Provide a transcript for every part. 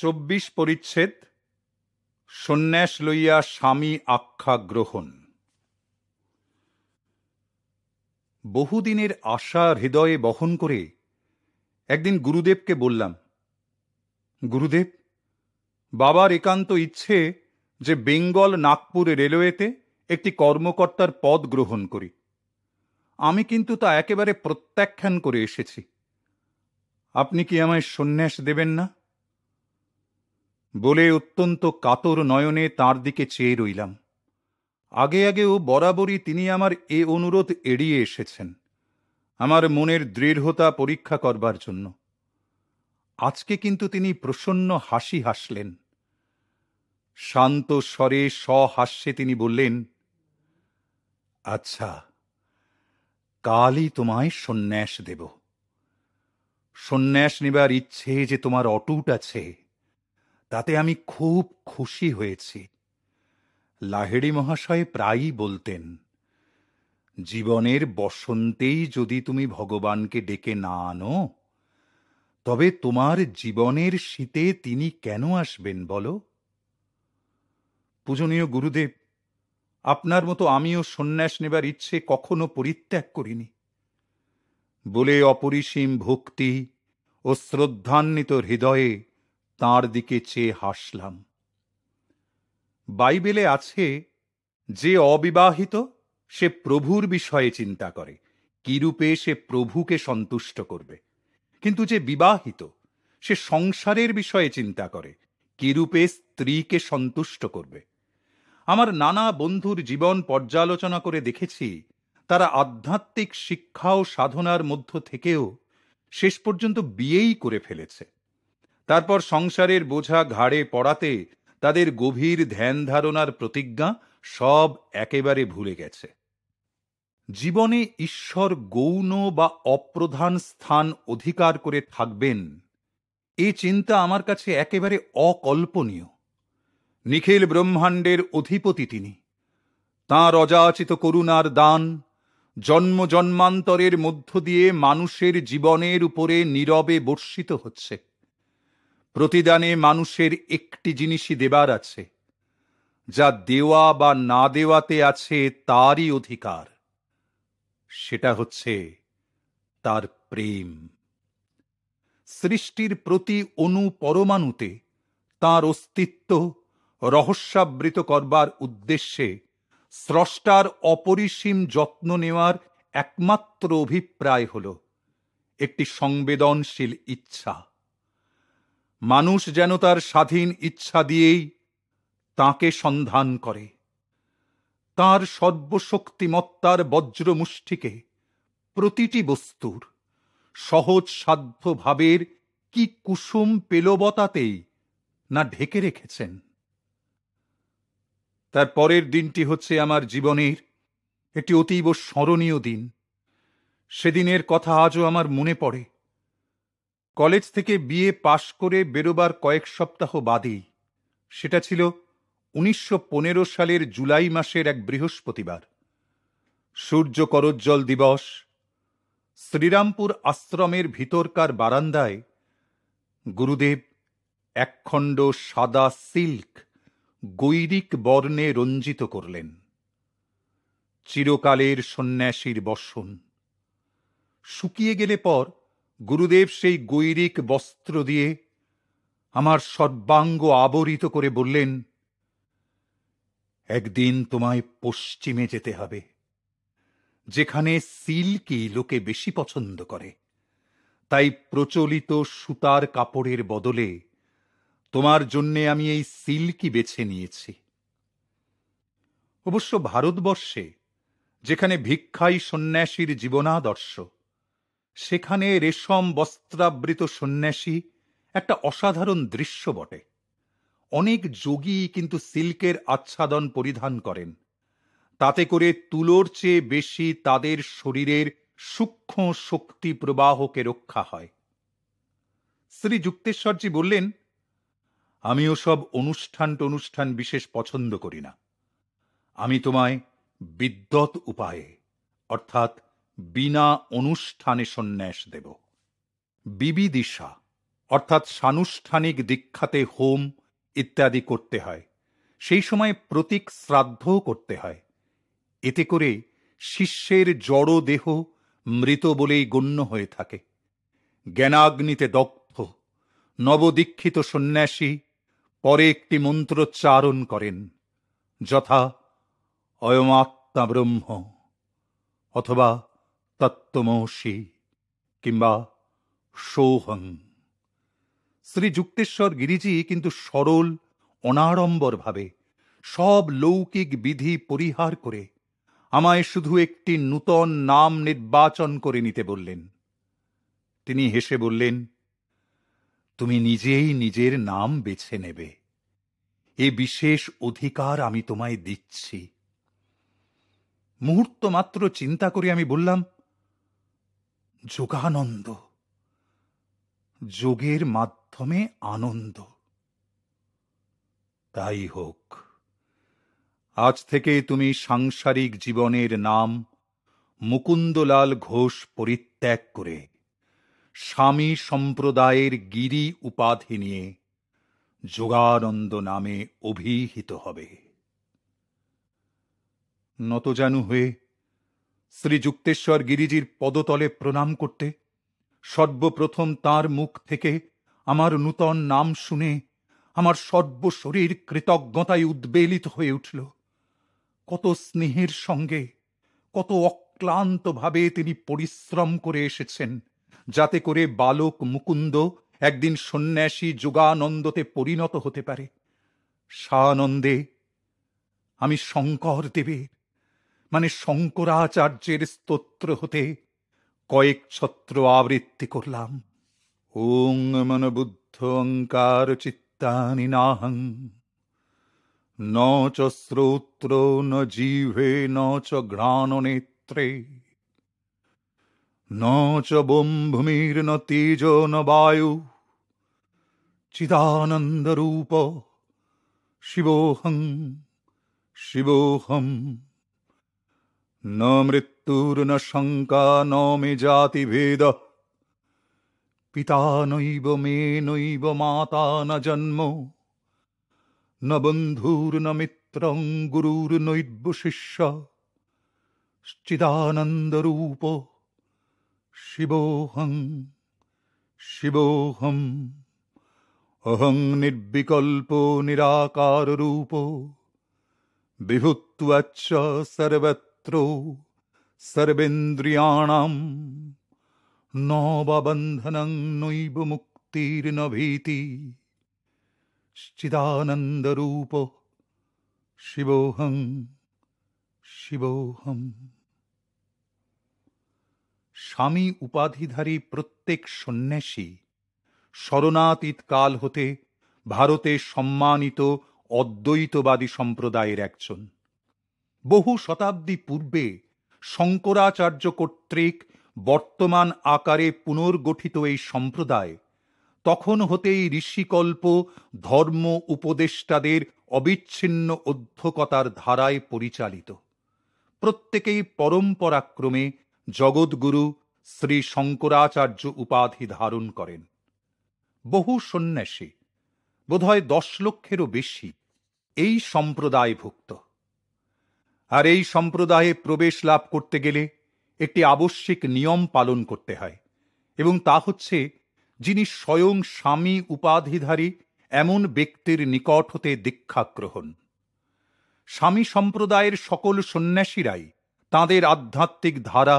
চব্বিশ পরিচ্ছেদ সন্ন্যাস লইয়া স্বামী আখ্যা গ্রহণ বহুদিনের আশা হৃদয়ে বহন করে একদিন গুরুদেবকে বললাম গুরুদেব বাবার একান্ত ইচ্ছে যে বেঙ্গল নাগপুর রেলওয়েতে একটি কর্মকর্তার পদ গ্রহণ করি আমি কিন্তু তা একেবারে প্রত্যাখ্যান করে এসেছি আপনি কি আমায় সন্ন্যাস দেবেন না বলে অত্যন্ত কাতর নয়নে তার দিকে চেয়ে রইলাম আগে আগেও বরাবরই তিনি আমার এ অনুরোধ এড়িয়ে এসেছেন আমার মনের দৃঢ়তা পরীক্ষা করবার জন্য আজকে কিন্তু তিনি প্রসন্ন হাসি হাসলেন শান্ত স্বরে সহাস্যে তিনি বললেন আচ্ছা কালই তোমায় সন্ন্যাস দেব সন্ন্যাস নেবার ইচ্ছে যে তোমার অটুট আছে তাতে আমি খুব খুশি হয়েছি লাহেড়ি মহাশয় প্রায়ই বলতেন জীবনের বসন্তেই যদি তুমি ভগবানকে ডেকে না আনো তবে তোমার জীবনের শীতে তিনি কেন আসবেন বলো পূজনীয় গুরুদেব আপনার মতো আমিও সন্ন্যাস নেবার ইচ্ছে কখনো পরিত্যাগ করিনি বলে অপরিসীম ভক্তি ও শ্রদ্ধান্বিত হৃদয়ে তার দিকে চেয়ে হাসলাম বাইবেলে আছে যে অবিবাহিত সে প্রভুর বিষয়ে চিন্তা করে কিরূপে সে প্রভুকে সন্তুষ্ট করবে কিন্তু যে বিবাহিত সে সংসারের বিষয়ে চিন্তা করে কিরূপে স্ত্রীকে সন্তুষ্ট করবে আমার নানা বন্ধুর জীবন পর্যালোচনা করে দেখেছি তারা আধ্যাত্মিক শিক্ষা ও সাধনার মধ্য থেকেও শেষ পর্যন্ত বিয়েই করে ফেলেছে তারপর সংসারের বোঝা ঘাড়ে পড়াতে তাদের গভীর ধ্যান ধারণার প্রতিজ্ঞা সব একেবারে ভুলে গেছে জীবনে ঈশ্বর গৌণ বা অপ্রধান স্থান অধিকার করে থাকবেন এ চিন্তা আমার কাছে একেবারে অকল্পনীয় নিখিল ব্রহ্মাণ্ডের অধিপতি তিনি তাঁর অজাচিত করুণার দান জন্ম জন্মান্তরের মধ্য দিয়ে মানুষের জীবনের উপরে নীরবে বর্ষিত হচ্ছে প্রতিদানে মানুষের একটি জিনিসই দেবার আছে যা দেওয়া বা না দেওয়াতে আছে তারই অধিকার সেটা হচ্ছে তার প্রেম সৃষ্টির প্রতি অনু পরমাণুতে তার অস্তিত্ব রহস্যাবৃত করবার উদ্দেশ্যে স্রষ্টার অপরিসীম যত্ন নেওয়ার একমাত্র অভিপ্রায় হল একটি সংবেদনশীল ইচ্ছা মানুষ যেন তার স্বাধীন ইচ্ছা দিয়েই তাকে সন্ধান করে তার সর্বশক্তিমত্তার বজ্রমুষ্টিকে প্রতিটি বস্তুর সহজ সাধ্য ভাবের কি কুসুম পেলবতাতেই না ঢেকে রেখেছেন তার পরের দিনটি হচ্ছে আমার জীবনের একটি অতীব স্মরণীয় দিন সেদিনের কথা আজও আমার মনে পড়ে কলেজ থেকে বিএ পাশ করে বেরোবার কয়েক সপ্তাহ বাদেই সেটা ছিল উনিশশো সালের জুলাই মাসের এক বৃহস্পতিবার সূর্য করজ্জ্বল দিবস শ্রীরামপুর আশ্রমের ভিতরকার বারান্দায় গুরুদেব একখণ্ড সাদা সিল্ক গৈরিক বর্ণে রঞ্জিত করলেন চিরকালের সন্ন্যাসীর বর্ষণ শুকিয়ে গেলে পর গুরুদেব সেই গৈরিক বস্ত্র দিয়ে আমার সর্বাঙ্গ আবরিত করে বললেন একদিন তোমায় পশ্চিমে যেতে হবে যেখানে সিল্কি লোকে বেশি পছন্দ করে তাই প্রচলিত সুতার কাপড়ের বদলে তোমার জন্যে আমি এই সিল্কি বেছে নিয়েছি অবশ্য ভারতবর্ষে যেখানে ভিক্ষাই সন্ন্যাসীর জীবনাদর্শ সেখানে রেশম বস্ত্রাবৃত সন্ন্যাসী একটা অসাধারণ দৃশ্য বটে অনেক যোগী কিন্তু সিল্কের আচ্ছাদন পরিধান করেন তাতে করে তুলোর চেয়ে বেশি তাদের শরীরের সূক্ষ্ম শক্তি প্রবাহকে রক্ষা হয় শ্রী যুক্তেশ্বরজি বললেন আমি সব অনুষ্ঠান টনুষ্ঠান বিশেষ পছন্দ করি না আমি তোমায় বিদ্যৎ উপায়ে অর্থাৎ বিনা অনুষ্ঠানে সন্ন্যাস দেব বিবিদিশা অর্থাৎ সানুষ্ঠানিক দীক্ষাতে হোম ইত্যাদি করতে হয় সেই সময় প্রতীক শ্রাদ্ধও করতে হয় এতে করে শিষ্যের জড় দেহ মৃত বলেই গণ্য হয়ে থাকে জ্ঞানাগ্নিতে দক্ষ নবদীক্ষিত সন্ন্যাসী পরে একটি মন্ত্রোচ্চারণ করেন যথা অয়মাত্মা ব্রহ্ম অথবা তত্ত্বমহর্ষি কিংবা সৌহং শ্রীযুক্তেশ্বর গিরিজি কিন্তু সরল অনাড়ম্বরভাবে সব লৌকিক বিধি পরিহার করে আমায় শুধু একটি নূতন নাম নির্বাচন করে নিতে বললেন তিনি হেসে বললেন তুমি নিজেই নিজের নাম বেছে নেবে এ বিশেষ অধিকার আমি তোমায় দিচ্ছি মুহূর্ত মাত্র চিন্তা করে আমি বললাম যোগানন্দ যোগের মাধ্যমে আনন্দ তাই হোক আজ থেকে তুমি সাংসারিক জীবনের নাম মুকুন্দলাল ঘোষ পরিত্যাগ করে স্বামী সম্প্রদায়ের গিরি উপাধি নিয়ে যোগানন্দ নামে অভিহিত হবে নতজানু হয়ে শ্রীযুক্তেশ্বর গিরিজির পদতলে প্রণাম করতে সর্বপ্রথম তার মুখ থেকে আমার নূতন নাম শুনে আমার সর্বশরীর কৃতজ্ঞতায় উদ্বেলিত হয়ে উঠল কত স্নেহের সঙ্গে কত অক্লান্তভাবে তিনি পরিশ্রম করে এসেছেন যাতে করে বালক মুকুন্দ একদিন সন্ন্যাসী যোগানন্দতে পরিণত হতে পারে সানন্দে আমি শঙ্কর দেবের মানে শঙ্করাচার্যের স্তোত্র হতে কয়েক ছত্র আবৃত্তি করলাম ওং মন বুদ্ধ অঙ্কার চিত্তানি নাহং ন চ শ্রোত্র ন জিভে ন চ ঘ্রাণ নেত্রে ন চ ন তেজ ন বায়ু চিদানন্দরূপ শিবোহং শিবোহম ন মৃত্যুর ন শঙ্কা ন মে জাতি ভেদ পিতা নৈব মে নৈব মাতা ন জন্ম ন বন্ধুর ন মিত্র গুরুর নৈব শিষ্য রূপ শিবোহং শিবোহম অহং নির্বিকল্প নিরাকার রূপ বিভুত্বচ্চ সর্বত্র यन्त्रौ सर्वेन्द्रियाणाम् ন নৈব মুক্তির্ন ভীতি চিদানন্দরূপ শিবোহং শিবোহং স্বামী উপাধিধারী প্রত্যেক সন্ন্যাসী শরণাতীত কাল হতে ভারতে সম্মানিত অদ্বৈতবাদী সম্প্রদায়ের একজন বহু শতাব্দী পূর্বে শঙ্করাচার্য কর্তৃক বর্তমান আকারে পুনর্গঠিত এই সম্প্রদায় তখন হতেই ঋষিকল্প ধর্ম উপদেষ্টাদের অবিচ্ছিন্ন অধ্যকতার ধারায় পরিচালিত প্রত্যেকেই পরম্পরাক্রমে জগৎগুরু শ্রী শঙ্করাচার্য উপাধি ধারণ করেন বহু সন্ন্যাসী বোধহয় দশ লক্ষেরও বেশি এই সম্প্রদায়ভুক্ত আর এই সম্প্রদায়ে প্রবেশ লাভ করতে গেলে একটি আবশ্যিক নিয়ম পালন করতে হয় এবং তা হচ্ছে যিনি স্বয়ং স্বামী উপাধিধারী এমন ব্যক্তির নিকট হতে দীক্ষা গ্রহণ স্বামী সম্প্রদায়ের সকল সন্ন্যাসীরাই তাদের আধ্যাত্মিক ধারা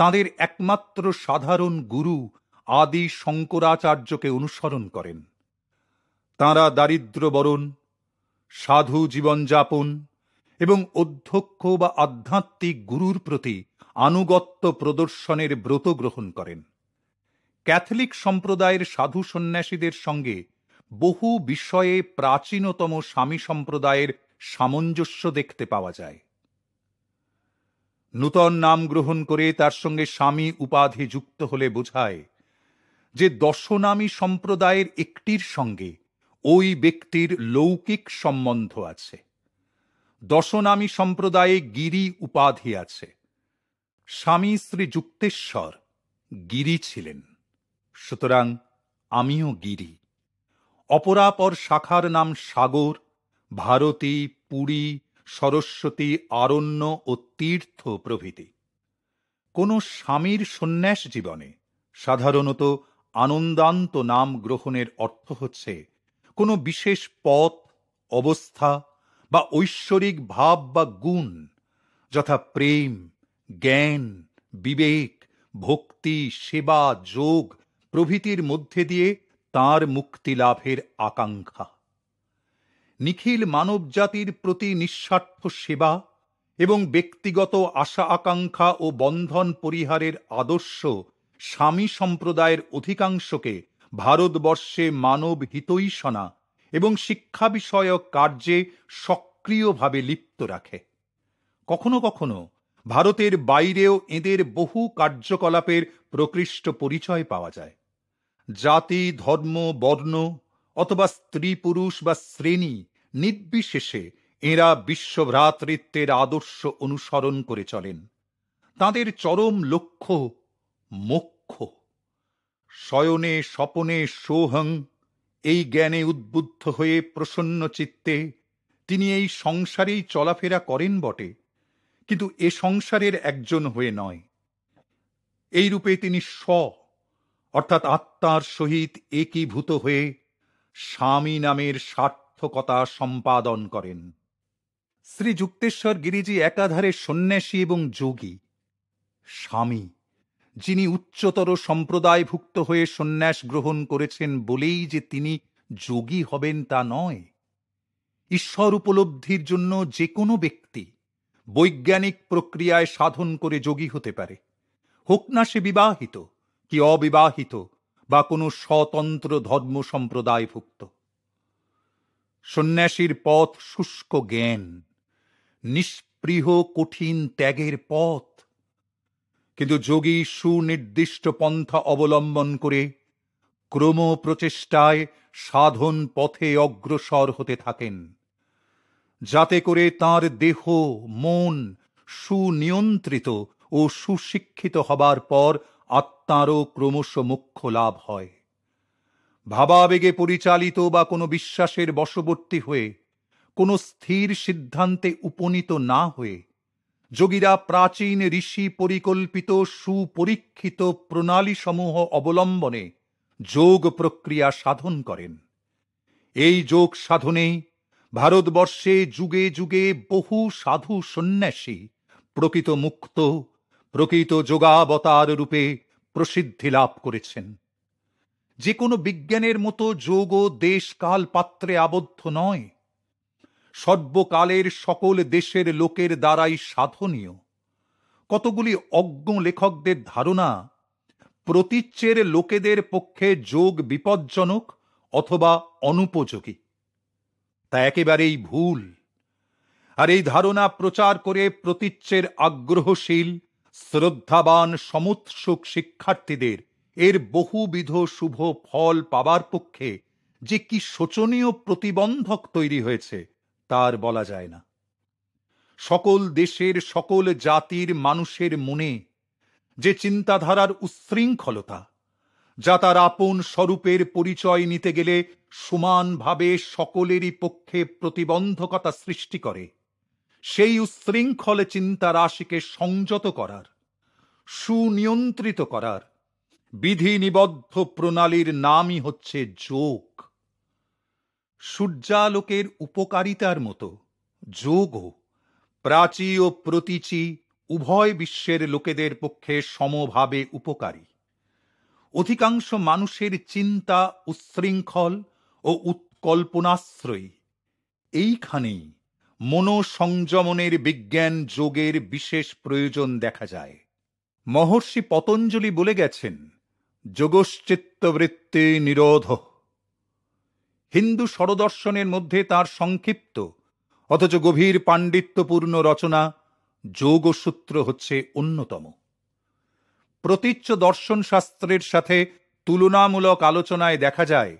তাদের একমাত্র সাধারণ গুরু আদি শঙ্করাচার্যকে অনুসরণ করেন তাঁরা দারিদ্র্যবরণ সাধু জীবনযাপন এবং অধ্যক্ষ বা আধ্যাত্মিক গুরুর প্রতি আনুগত্য প্রদর্শনের ব্রত গ্রহণ করেন ক্যাথলিক সম্প্রদায়ের সাধু সন্ন্যাসীদের সঙ্গে বহু বিষয়ে প্রাচীনতম স্বামী সম্প্রদায়ের সামঞ্জস্য দেখতে পাওয়া যায় নূতন নাম গ্রহণ করে তার সঙ্গে স্বামী উপাধি যুক্ত হলে বোঝায় যে দশনামী সম্প্রদায়ের একটির সঙ্গে ওই ব্যক্তির লৌকিক সম্বন্ধ আছে দশনামী সম্প্রদায়ে গিরি উপাধি আছে স্বামী শ্রী যুক্তেশ্বর গিরি ছিলেন সুতরাং আমিও গিরি অপরাপর শাখার নাম সাগর ভারতী পুরী সরস্বতী আরণ্য ও তীর্থ প্রভৃতি কোন স্বামীর সন্ন্যাস জীবনে সাধারণত আনন্দান্ত নাম গ্রহণের অর্থ হচ্ছে কোনো বিশেষ পথ অবস্থা বা ঐশ্বরিক ভাব বা গুণ যথা প্রেম জ্ঞান বিবেক ভক্তি সেবা যোগ প্রভৃতির মধ্যে দিয়ে তার মুক্তি লাভের আকাঙ্ক্ষা নিখিল মানবজাতির প্রতি নিঃস্বার্থ সেবা এবং ব্যক্তিগত আশা আকাঙ্ক্ষা ও বন্ধন পরিহারের আদর্শ স্বামী সম্প্রদায়ের অধিকাংশকে ভারতবর্ষে মানব হিতৈষণা এবং শিক্ষা বিষয়ক কার্যে সক্রিয়ভাবে লিপ্ত রাখে কখনো কখনো ভারতের বাইরেও এদের বহু কার্যকলাপের প্রকৃষ্ট পরিচয় পাওয়া যায় জাতি ধর্ম বর্ণ অথবা স্ত্রী পুরুষ বা শ্রেণী নির্বিশেষে এরা বিশ্বভ্রাতৃত্বের আদর্শ অনুসরণ করে চলেন তাদের চরম লক্ষ্য মোক্ষ শয়নে স্বপনে সোহং এই জ্ঞানে উদ্বুদ্ধ হয়ে প্রসন্ন চিত্তে তিনি এই সংসারেই চলাফেরা করেন বটে কিন্তু এ সংসারের একজন হয়ে নয় এই রূপে তিনি স্ব অর্থাৎ আত্মার সহিত একীভূত হয়ে স্বামী নামের সার্থকতা সম্পাদন করেন শ্রী যুক্তেশ্বর গিরিজি একাধারে সন্ন্যাসী এবং যোগী স্বামী যিনি উচ্চতর সম্প্রদায়ভুক্ত হয়ে সন্ন্যাস গ্রহণ করেছেন বলেই যে তিনি যোগী হবেন তা নয় ঈশ্বর উপলব্ধির জন্য যে কোনো ব্যক্তি বৈজ্ঞানিক প্রক্রিয়ায় সাধন করে যোগী হতে পারে হোক না সে বিবাহিত কি অবিবাহিত বা কোনো স্বতন্ত্র ধর্ম সম্প্রদায়ভুক্ত সন্ন্যাসীর পথ শুষ্ক জ্ঞান নিষ্পৃহ কঠিন ত্যাগের পথ কিন্তু যোগী সুনির্দিষ্ট পন্থা অবলম্বন করে ক্রম প্রচেষ্টায় সাধন পথে অগ্রসর হতে থাকেন যাতে করে তার দেহ মন সুনিয়ন্ত্রিত ও সুশিক্ষিত হবার পর আত্মারও ক্রমশ মুখ্য লাভ হয় ভাবাবেগে পরিচালিত বা কোনো বিশ্বাসের বশবর্তী হয়ে কোনো স্থির সিদ্ধান্তে উপনীত না হয়ে যোগীরা প্রাচীন ঋষি পরিকল্পিত সুপরীক্ষিত প্রণালীসমূহ অবলম্বনে যোগ প্রক্রিয়া সাধন করেন এই যোগ সাধনে ভারতবর্ষে যুগে যুগে বহু সাধু সন্ন্যাসী প্রকৃত মুক্ত প্রকৃত যোগাবতার রূপে প্রসিদ্ধি লাভ করেছেন যে কোনো বিজ্ঞানের মতো যোগও দেশকাল পাত্রে আবদ্ধ নয় সর্বকালের সকল দেশের লোকের দ্বারাই সাধনীয় কতগুলি অজ্ঞ লেখকদের ধারণা প্রতীচ্যের লোকেদের পক্ষে যোগ বিপজ্জনক অথবা অনুপযোগী তা একেবারেই ভুল আর এই ধারণা প্রচার করে প্রতীচ্যের আগ্রহশীল শ্রদ্ধাবান সমুৎসুক শিক্ষার্থীদের এর বহুবিধ শুভ ফল পাবার পক্ষে যে কি শোচনীয় প্রতিবন্ধক তৈরি হয়েছে তার বলা যায় না সকল দেশের সকল জাতির মানুষের মনে যে চিন্তাধারার উচ্ছৃঙ্খলতা যা তার আপন স্বরূপের পরিচয় নিতে গেলে সমানভাবে সকলেরই পক্ষে প্রতিবন্ধকতা সৃষ্টি করে সেই উচ্ছৃঙ্খল চিন্তারাশিকে সংযত করার সুনিয়ন্ত্রিত করার বিধিনিবদ্ধ প্রণালীর নামই হচ্ছে যোগ সূর্যালোকের উপকারিতার মতো যোগও প্রাচী ও প্রতীচী উভয় বিশ্বের লোকেদের পক্ষে সমভাবে উপকারী অধিকাংশ মানুষের চিন্তা উচ্ছৃঙ্খল ও উৎকল্পনাশ্রয়ী এইখানেই মনোসংযমনের বিজ্ঞান যোগের বিশেষ প্রয়োজন দেখা যায় মহর্ষি পতঞ্জলি বলে গেছেন যোগশ্চিত্তবৃত্তি নিরোধ হিন্দু স্বরদর্শনের মধ্যে তার সংক্ষিপ্ত অথচ গভীর পাণ্ডিত্যপূর্ণ রচনা যোগসূত্র হচ্ছে অন্যতম প্রতীচ্য দর্শনশাস্ত্রের সাথে তুলনামূলক আলোচনায় দেখা যায়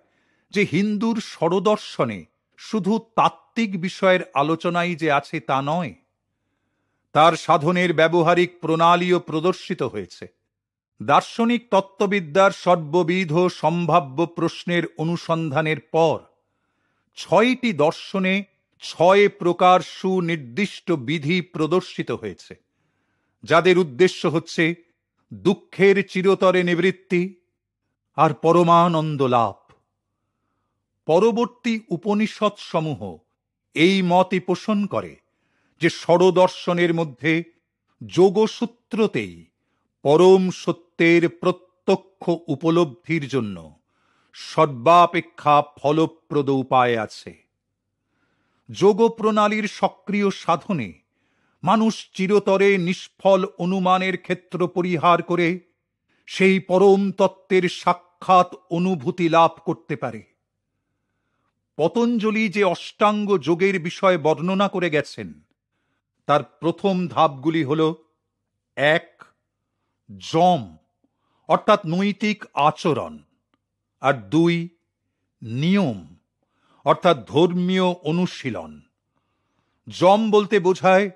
যে হিন্দুর স্বরদর্শনে শুধু তাত্ত্বিক বিষয়ের আলোচনাই যে আছে তা নয় তার সাধনের ব্যবহারিক প্রণালীও প্রদর্শিত হয়েছে দার্শনিক তত্ত্ববিদ্যার সর্ববিধ সম্ভাব্য প্রশ্নের অনুসন্ধানের পর ছয়টি দর্শনে ছয় প্রকার সুনির্দিষ্ট বিধি প্রদর্শিত হয়েছে যাদের উদ্দেশ্য হচ্ছে দুঃখের চিরতরে নিবৃত্তি আর পরমানন্দ লাভ পরবর্তী উপনিষদ সমূহ এই মতই পোষণ করে যে ষড়দর্শনের মধ্যে যোগসূত্রতেই পরম সত্যের প্রত্যক্ষ উপলব্ধির জন্য সর্বাপেক্ষা ফলপ্রদ উপায় আছে যোগপ্রণালীর সক্রিয় সাধনে মানুষ চিরতরে নিষ্ফল অনুমানের ক্ষেত্র পরিহার করে সেই পরম তত্ত্বের সাক্ষাৎ অনুভূতি লাভ করতে পারে পতঞ্জলি যে অষ্টাঙ্গ যোগের বিষয়ে বর্ণনা করে গেছেন তার প্রথম ধাপগুলি হল এক জম অর্থাৎ নৈতিক আচরণ আর দুই নিয়ম অর্থাৎ ধর্মীয় অনুশীলন জম বলতে বোঝায়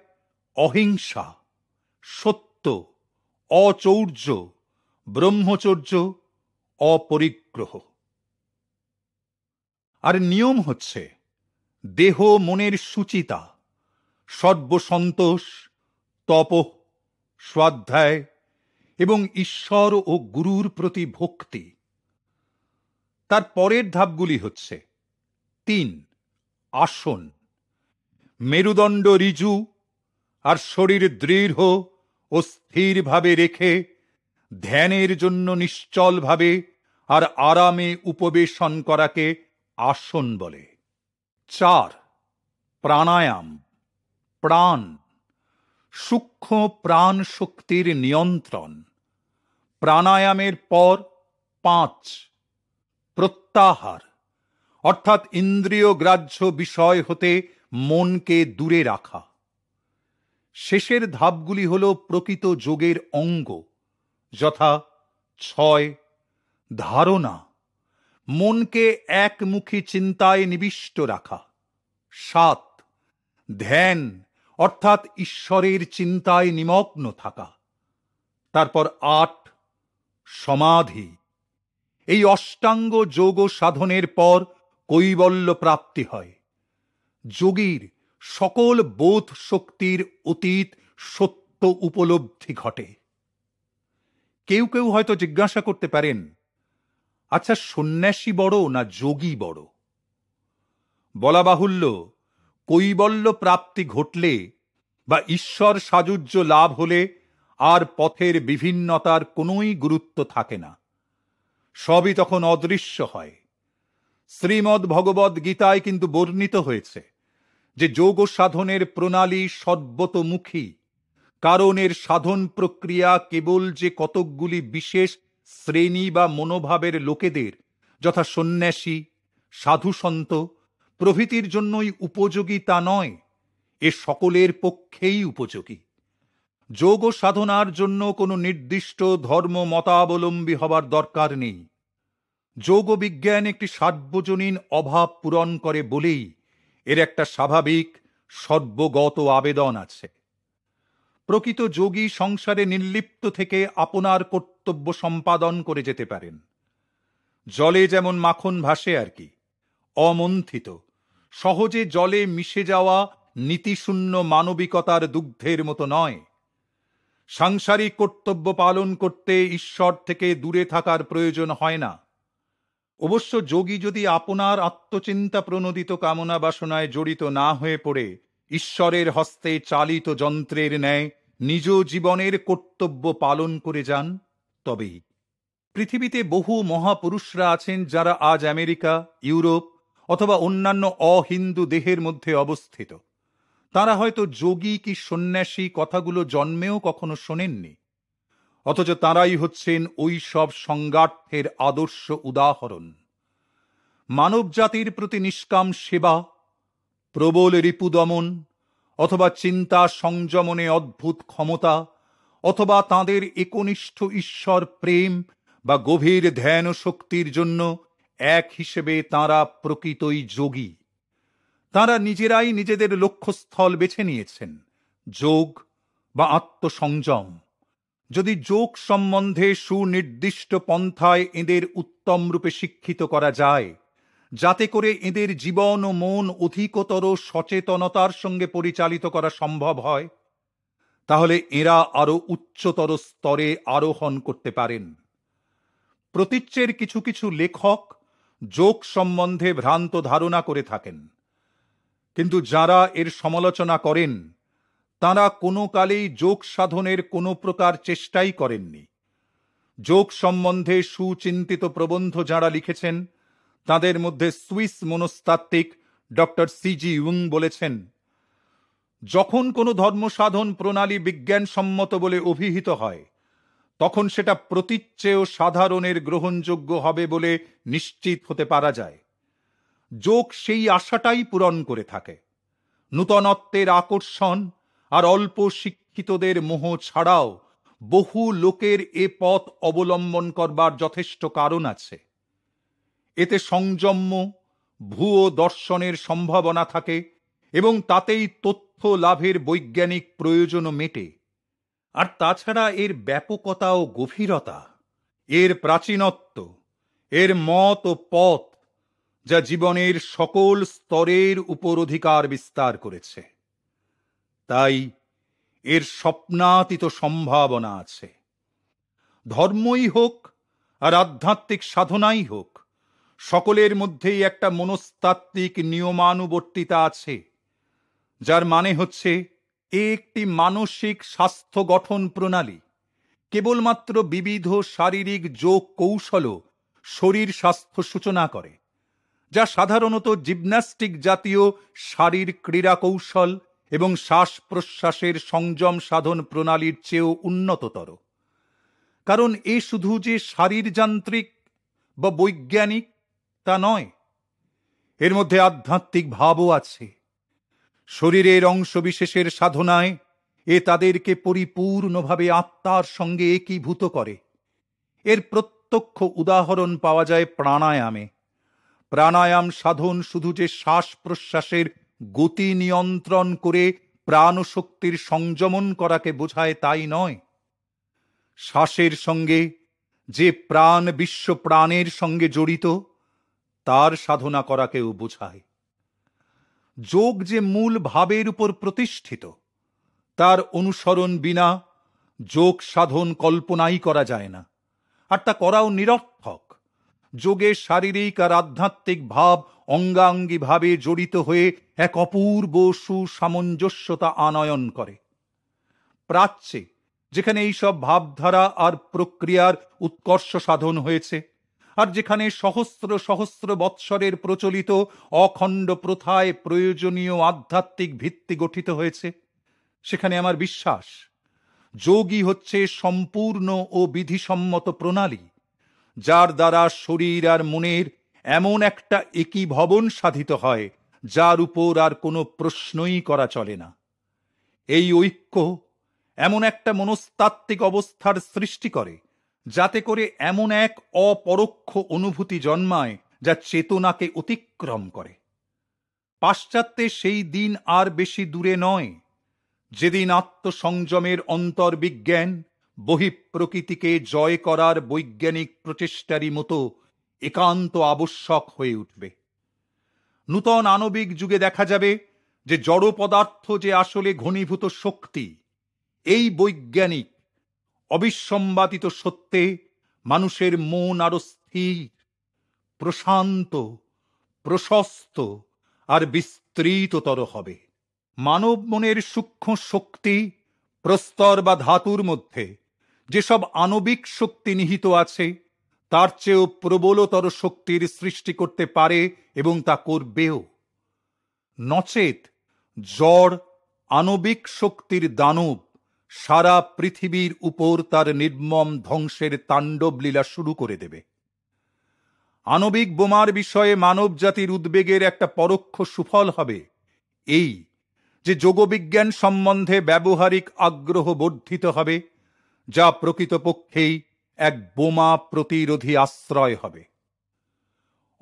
অহিংসা সত্য অচৌর্য ব্রহ্মচর্য অপরিগ্রহ আর নিয়ম হচ্ছে দেহ মনের সুচিতা সর্বসন্তোষ তপ স্বাধ্যায় এবং ঈশ্বর ও গুরুর প্রতি ভক্তি তার পরের ধাপগুলি হচ্ছে তিন আসন মেরুদণ্ড রিজু আর শরীর দৃঢ় ও স্থিরভাবে রেখে ধ্যানের জন্য নিশ্চলভাবে আর আরামে উপবেশন করাকে আসন বলে চার প্রাণায়াম প্রাণ সূক্ষ্ম প্রাণ শক্তির নিয়ন্ত্রণ প্রাণায়ামের পর পাঁচ প্রত্যাহার অর্থাৎ ইন্দ্রিয় গ্রাহ্য বিষয় হতে মনকে দূরে রাখা শেষের ধাপগুলি হল প্রকৃত যোগের অঙ্গ যথা ছয় ধারণা মনকে একমুখী চিন্তায় নিবিষ্ট রাখা সাত ধ্যান অর্থাৎ ঈশ্বরের চিন্তায় নিমগ্ন থাকা তারপর আট সমাধি এই অষ্টাঙ্গ যোগ সাধনের পর কৈবল্য প্রাপ্তি হয় যোগীর সকল বোধ শক্তির অতীত সত্য উপলব্ধি ঘটে কেউ কেউ হয়তো জিজ্ঞাসা করতে পারেন আচ্ছা সন্ন্যাসী বড় না যোগী বড় বলা বাহুল্য কৈবল্য প্রাপ্তি ঘটলে বা ঈশ্বর সাযুজ্য লাভ হলে আর পথের বিভিন্নতার কোনোই গুরুত্ব থাকে না সবই তখন অদৃশ্য হয় শ্রীমদ ভগবদ গীতায় কিন্তু বর্ণিত হয়েছে যে যোগ সাধনের প্রণালী সর্বতমুখী কারণের সাধন প্রক্রিয়া কেবল যে কতকগুলি বিশেষ শ্রেণী বা মনোভাবের লোকেদের যথা সন্ন্যাসী সাধুসন্ত প্রভৃতির জন্যই উপযোগী তা নয় এ সকলের পক্ষেই উপযোগী যোগ সাধনার জন্য কোনো নির্দিষ্ট ধর্ম মতাবলম্বী হবার দরকার নেই যোগ বিজ্ঞান একটি সার্বজনীন অভাব পূরণ করে বলেই এর একটা স্বাভাবিক সর্বগত আবেদন আছে প্রকৃত যোগী সংসারে নির্লিপ্ত থেকে আপনার কর্তব্য সম্পাদন করে যেতে পারেন জলে যেমন মাখন ভাসে আর কি অমন্থিত সহজে জলে মিশে যাওয়া নীতিশূন্য মানবিকতার দুগ্ধের মতো নয় সাংসারিক কর্তব্য পালন করতে ঈশ্বর থেকে দূরে থাকার প্রয়োজন হয় না অবশ্য যোগী যদি আপনার আত্মচিন্তা প্রণোদিত কামনা বাসনায় জড়িত না হয়ে পড়ে ঈশ্বরের হস্তে চালিত যন্ত্রের ন্যায় নিজ জীবনের কর্তব্য পালন করে যান তবেই পৃথিবীতে বহু মহাপুরুষরা আছেন যারা আজ আমেরিকা ইউরোপ অথবা অন্যান্য অহিন্দু দেহের মধ্যে অবস্থিত তারা হয়তো যোগী কি সন্ন্যাসী কথাগুলো জন্মেও কখনো শোনেননি অথচ তারাই হচ্ছেন ওই সব সংগার্থের আদর্শ উদাহরণ মানব জাতির প্রতি নিষ্কাম সেবা প্রবল রিপুদমন অথবা চিন্তা সংযমনে অদ্ভুত ক্ষমতা অথবা তাদের একনিষ্ঠ ঈশ্বর প্রেম বা গভীর ধ্যান শক্তির জন্য এক হিসেবে তারা প্রকৃতই যোগী তারা নিজেরাই নিজেদের লক্ষ্যস্থল বেছে নিয়েছেন যোগ বা আত্মসংযম যদি যোগ সম্বন্ধে সুনির্দিষ্ট পন্থায় এদের উত্তমরূপে শিক্ষিত করা যায় যাতে করে এদের জীবন ও মন অধিকতর সচেতনতার সঙ্গে পরিচালিত করা সম্ভব হয় তাহলে এরা আরও উচ্চতর স্তরে আরোহণ করতে পারেন প্রতীচ্যের কিছু কিছু লেখক যোগ সম্বন্ধে ভ্রান্ত ধারণা করে থাকেন কিন্তু যারা এর সমালোচনা করেন তাঁরা কোনো কালেই যোগ সাধনের কোনো প্রকার চেষ্টাই করেননি যোগ সম্বন্ধে সুচিন্তিত প্রবন্ধ যাঁরা লিখেছেন তাদের মধ্যে সুইস মনস্তাত্ত্বিক ডক্টর সিজি ইউং বলেছেন যখন কোনো ধর্মসাধন প্রণালী বিজ্ঞানসম্মত বলে অভিহিত হয় তখন সেটা ও সাধারণের গ্রহণযোগ্য হবে বলে নিশ্চিত হতে পারা যায় যোগ সেই আশাটাই পূরণ করে থাকে নূতনত্বের আকর্ষণ আর অল্প শিক্ষিতদের মোহ ছাড়াও বহু লোকের এ পথ অবলম্বন করবার যথেষ্ট কারণ আছে এতে সংযম্য ভুয়ো দর্শনের সম্ভাবনা থাকে এবং তাতেই তথ্য লাভের বৈজ্ঞানিক প্রয়োজনও মেটে আর তাছাড়া এর ব্যাপকতা ও গভীরতা এর প্রাচীনত্ব এর মত ও পথ যা জীবনের সকল স্তরের উপর অধিকার বিস্তার করেছে তাই এর স্বপ্নাতীত সম্ভাবনা আছে ধর্মই হোক আর আধ্যাত্মিক সাধনাই হোক সকলের মধ্যেই একটা মনস্তাত্ত্বিক নিয়মানুবর্তিতা আছে যার মানে হচ্ছে এ একটি মানসিক স্বাস্থ্য গঠন প্রণালী কেবলমাত্র বিবিধ শারীরিক যোগ কৌশলও শরীর স্বাস্থ্য সূচনা করে যা সাধারণত জিমন্যাস্টিক জাতীয় শারীর ক্রীড়া কৌশল এবং শ্বাস প্রশ্বাসের সংযম সাধন প্রণালীর চেয়েও উন্নততর কারণ এ শুধু যে শারীরযান্ত্রিক বা বৈজ্ঞানিক তা নয় এর মধ্যে আধ্যাত্মিক ভাবও আছে শরীরের অংশবিশেষের সাধনায় এ তাদেরকে পরিপূর্ণভাবে আত্মার সঙ্গে একীভূত করে এর প্রত্যক্ষ উদাহরণ পাওয়া যায় প্রাণায়ামে প্রাণায়াম সাধন শুধু যে শ্বাস প্রশ্বাসের গতি নিয়ন্ত্রণ করে প্রাণশক্তির সংযমন করাকে বোঝায় তাই নয় শ্বাসের সঙ্গে যে প্রাণ বিশ্ব প্রাণের সঙ্গে জড়িত তার সাধনা করাকেও বোঝায় যোগ যে মূল ভাবের উপর প্রতিষ্ঠিত তার অনুসরণ বিনা যোগ সাধন কল্পনাই করা যায় না আর তা করাও নিরর্থক যোগের শারীরিক আর আধ্যাত্মিক ভাব অঙ্গাঙ্গিভাবে জড়িত হয়ে এক অপূর্ব সুসামঞ্জস্যতা আনয়ন করে প্রাচ্যে যেখানে এইসব ভাবধারা আর প্রক্রিয়ার উৎকর্ষ সাধন হয়েছে আর যেখানে সহস্র সহস্র বৎসরের প্রচলিত অখণ্ড প্রথায় প্রয়োজনীয় আধ্যাত্মিক ভিত্তি গঠিত হয়েছে সেখানে আমার বিশ্বাস যোগী হচ্ছে সম্পূর্ণ ও বিধিসম্মত প্রণালী যার দ্বারা শরীর আর মনের এমন একটা একই ভবন সাধিত হয় যার উপর আর কোনো প্রশ্নই করা চলে না এই ঐক্য এমন একটা মনস্তাত্ত্বিক অবস্থার সৃষ্টি করে যাতে করে এমন এক অপরোক্ষ অনুভূতি জন্মায় যা চেতনাকে অতিক্রম করে পাশ্চাত্যে সেই দিন আর বেশি দূরে নয় যেদিন আত্মসংযমের অন্তর্বিজ্ঞান বহিঃপ্রকৃতিকে জয় করার বৈজ্ঞানিক প্রচেষ্টারই মতো একান্ত আবশ্যক হয়ে উঠবে নূতন আণবিক যুগে দেখা যাবে যে জড় পদার্থ যে আসলে ঘনীভূত শক্তি এই বৈজ্ঞানিক অবিসম্বাদিত সত্যে মানুষের মন আরো স্থির প্রশান্ত প্রশস্ত আর বিস্তৃততর হবে মানব মনের সূক্ষ্ম শক্তি প্রস্তর বা ধাতুর মধ্যে যেসব আণবিক শক্তি নিহিত আছে তার চেয়েও প্রবলতর শক্তির সৃষ্টি করতে পারে এবং তা করবেও নচেত জড় আণবিক শক্তির দানব সারা পৃথিবীর উপর তার নির্মম ধ্বংসের তাণ্ডব লীলা শুরু করে দেবে আণবিক বোমার বিষয়ে মানব জাতির উদ্বেগের একটা পরোক্ষ সুফল হবে এই যে যোগবিজ্ঞান সম্বন্ধে ব্যবহারিক আগ্রহ বর্ধিত হবে যা প্রকৃতপক্ষেই এক বোমা প্রতিরোধী আশ্রয় হবে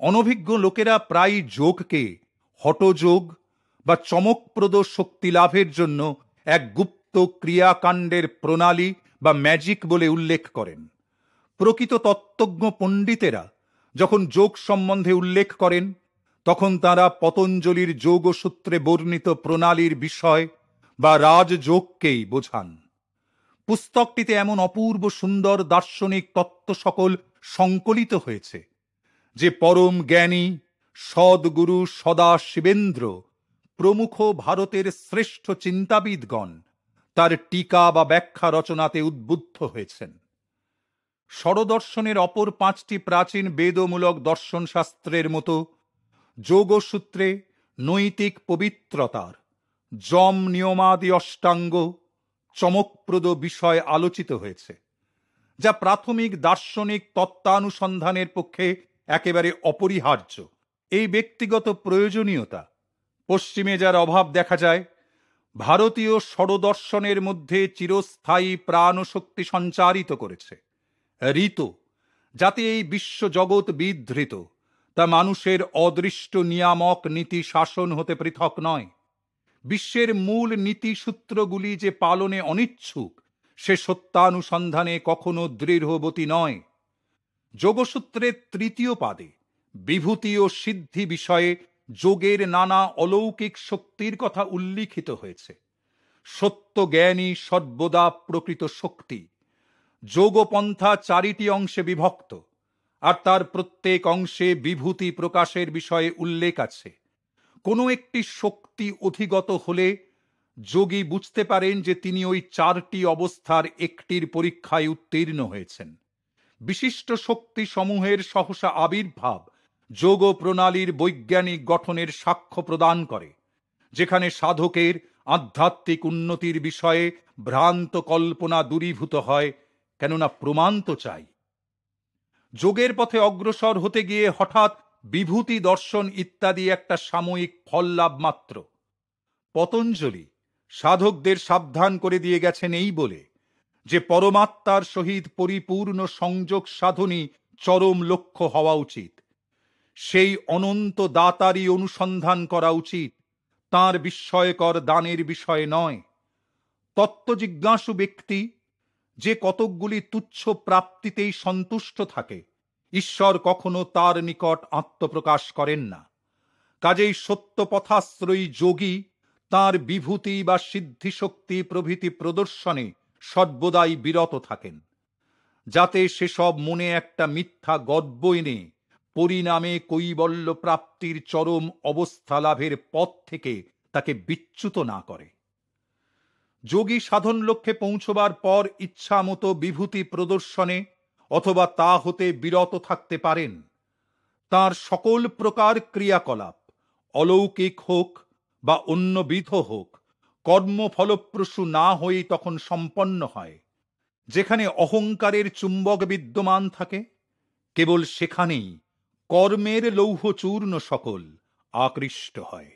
অনভিজ্ঞ লোকেরা প্রায় যোগকে হটযোগ বা চমকপ্রদ শক্তি লাভের জন্য এক গুপ্ত ক্রিয়াকাণ্ডের প্রণালী বা ম্যাজিক বলে উল্লেখ করেন প্রকৃত তত্ত্বজ্ঞ পণ্ডিতেরা যখন যোগ সম্বন্ধে উল্লেখ করেন তখন তারা পতঞ্জলির যোগসূত্রে বর্ণিত প্রণালীর বিষয় বা রাজযোগকেই বোঝান পুস্তকটিতে এমন অপূর্ব সুন্দর দার্শনিক তত্ত্ব সকল সংকলিত হয়েছে যে পরম জ্ঞানী সদ্গুরু সদা শিবেন্দ্র প্রমুখ ভারতের শ্রেষ্ঠ চিন্তাবিদগণ তার টিকা বা ব্যাখ্যা রচনাতে উদ্বুদ্ধ হয়েছেন স্বরদর্শনের অপর পাঁচটি প্রাচীন বেদমূলক দর্শনশাস্ত্রের মতো যোগসূত্রে নৈতিক পবিত্রতার যম নিয়মাদি অষ্টাঙ্গ চমকপ্রদ বিষয় আলোচিত হয়েছে যা প্রাথমিক দার্শনিক তত্ত্বানুসন্ধানের পক্ষে একেবারে অপরিহার্য এই ব্যক্তিগত প্রয়োজনীয়তা পশ্চিমে যার অভাব দেখা যায় ভারতীয় ষড়দর্শনের মধ্যে চিরস্থায়ী প্রাণশক্তি সঞ্চারিত করেছে ঋত যাতে এই বিশ্বজগৎ বিধৃত তা মানুষের অদৃষ্ট নিয়ামক নীতি শাসন হতে পৃথক নয় বিশ্বের মূল নীতিসূত্রগুলি যে পালনে অনিচ্ছুক সে সত্যানুসন্ধানে কখনো দৃঢ়বতী নয় যোগসূত্রের তৃতীয় পাদে বিভূতি ও সিদ্ধি বিষয়ে যোগের নানা অলৌকিক শক্তির কথা উল্লিখিত হয়েছে সত্য জ্ঞানী সর্বদা প্রকৃত শক্তি যোগপন্থা চারিটি অংশে বিভক্ত আর তার প্রত্যেক অংশে বিভূতি প্রকাশের বিষয়ে উল্লেখ আছে কোনো একটি শক্তি অধিগত হলে যোগী বুঝতে পারেন যে তিনি ওই চারটি অবস্থার একটির পরীক্ষায় উত্তীর্ণ হয়েছেন বিশিষ্ট শক্তি সমূহের সহসা আবির্ভাব যোগ প্রণালীর বৈজ্ঞানিক গঠনের সাক্ষ্য প্রদান করে যেখানে সাধকের আধ্যাত্মিক উন্নতির বিষয়ে ভ্রান্ত কল্পনা দূরীভূত হয় কেননা প্রমাণ তো চাই যোগের পথে অগ্রসর হতে গিয়ে হঠাৎ বিভূতি দর্শন ইত্যাদি একটা সাময়িক ফল লাভ মাত্র পতঞ্জলি সাধকদের সাবধান করে দিয়ে গেছেন এই বলে যে পরমাত্মার সহিত পরিপূর্ণ সংযোগ সাধনই চরম লক্ষ্য হওয়া উচিত সেই অনন্ত দাতারই অনুসন্ধান করা উচিত তার বিস্ময়কর দানের বিষয় নয় তত্ত্বজিজ্ঞাসু ব্যক্তি যে কতকগুলি তুচ্ছ প্রাপ্তিতেই সন্তুষ্ট থাকে ঈশ্বর কখনো তার নিকট আত্মপ্রকাশ করেন না কাজেই সত্যপথাশ্রয়ী যোগী তার বিভূতি বা সিদ্ধিশক্তি প্রভৃতি প্রদর্শনে সর্বদাই বিরত থাকেন যাতে সেসব মনে একটা মিথ্যা গর্ব এনে পরিণামে কৈবল্য প্রাপ্তির চরম অবস্থা লাভের পথ থেকে তাকে বিচ্যুত না করে যোগী সাধন লক্ষ্যে পৌঁছবার পর ইচ্ছামতো বিভূতি প্রদর্শনে অথবা তা হতে বিরত থাকতে পারেন তার সকল প্রকার ক্রিয়াকলাপ অলৌকিক হোক বা অন্যবিধ হোক কর্ম ফলপ্রসূ না হয়েই তখন সম্পন্ন হয় যেখানে অহংকারের চুম্বক বিদ্যমান থাকে কেবল সেখানেই কর্মের লৌহচূর্ণ সকল আকৃষ্ট হয়